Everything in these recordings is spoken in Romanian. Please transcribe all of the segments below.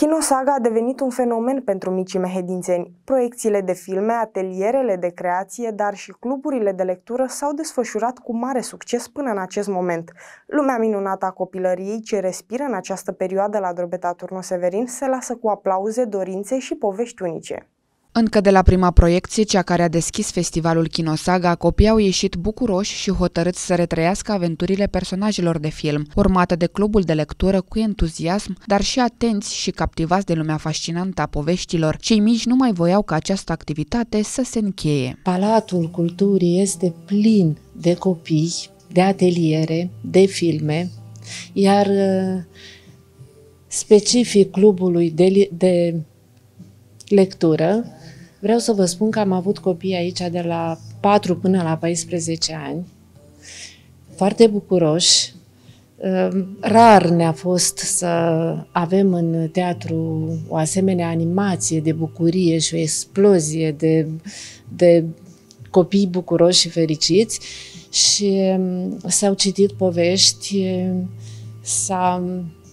Kinosaga a devenit un fenomen pentru micii mehedințeni. Proiecțiile de filme, atelierele de creație, dar și cluburile de lectură s-au desfășurat cu mare succes până în acest moment. Lumea minunată a copilăriei ce respiră în această perioadă la Drobeta Turnu Severin se lasă cu aplauze, dorințe și povești unice. Încă de la prima proiecție, cea care a deschis festivalul Kinosaga, copiii au ieșit bucuroși și hotărâți să retrăiască aventurile personajelor de film, urmată de clubul de lectură cu entuziasm, dar și atenți și captivați de lumea fascinantă a poveștilor. Cei mici nu mai voiau ca această activitate să se încheie. Palatul Culturii este plin de copii, de ateliere, de filme, iar uh, specific clubului de, de lectură. Vreau să vă spun că am avut copii aici de la 4 până la 14 ani, foarte bucuroși. Ehm, rar ne-a fost să avem în teatru o asemenea animație de bucurie și o explozie de, de copii bucuroși și fericiți și ehm, s-au citit povești, s-a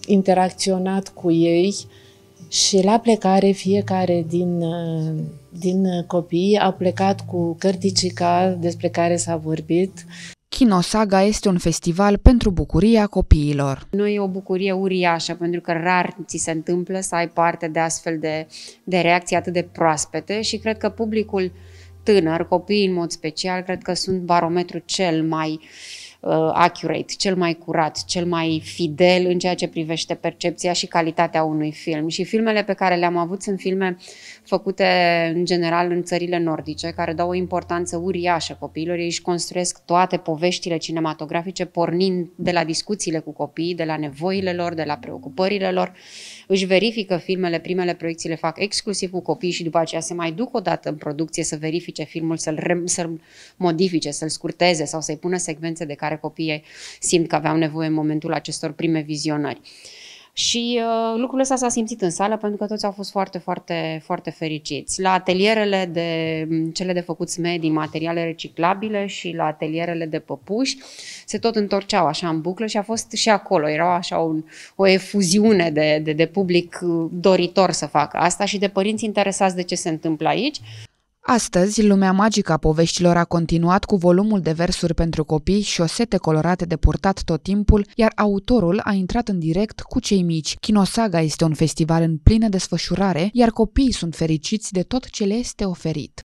interacționat cu ei, și la plecare, fiecare din, uh, din copii a plecat cu cărticica despre care s-a vorbit. Kinosaga este un festival pentru bucuria copiilor. Nu e o bucurie uriașă, pentru că rar ți se întâmplă să ai parte de astfel de, de reacții atât de proaspete și cred că publicul tânăr, copiii în mod special, cred că sunt barometrul cel mai uh, uh, accurate, cel mai curat, cel mai fidel în ceea ce privește percepția și calitatea unui film. Și filmele pe care le-am avut sunt filme făcute în general în țările nordice, care dau o importanță uriașă copiilor. Ei își construiesc toate poveștile cinematografice pornind de la discuțiile cu copiii, de la nevoile lor, de la preocupările lor. Își verifică filmele, primele proiecții le fac exclusiv cu copiii și după aceea se mai duc o dată în producție să verifice filmul, să-l, să modifice, să-l scurteze sau să-i pună secvențe de care copiii simt că aveau nevoie în momentul acestor prime vizionări. Și uh, lucrul ăsta s-a simțit în sală pentru că toți au fost foarte, foarte, foarte fericiți. La atelierele de cele de făcut SME din materiale reciclabile și la atelierele de păpuși se tot întorceau așa în buclă și a fost și acolo. Era așa un, o efuziune de, de, de public uh, doritor să facă asta și de părinți interesați de ce se întâmplă aici. Astăzi, lumea magică a poveștilor a continuat cu volumul de versuri pentru copii, șosete colorate de purtat tot timpul, iar autorul a intrat în direct cu cei mici. Kinosaga este un festival în plină desfășurare, iar copiii sunt fericiți de tot ce le este oferit.